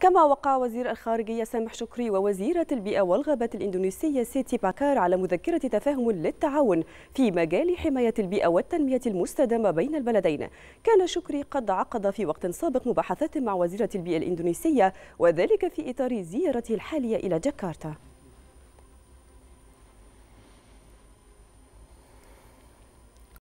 كما وقع وزير الخارجية سامح شكري ووزيرة البيئة والغابات الإندونيسية سيتي باكار على مذكرة تفاهم للتعاون في مجال حماية البيئة والتنمية المستدامة بين البلدين كان شكري قد عقد في وقت سابق مباحثات مع وزيرة البيئة الإندونيسية وذلك في إطار زيارته الحالية إلى جاكرتا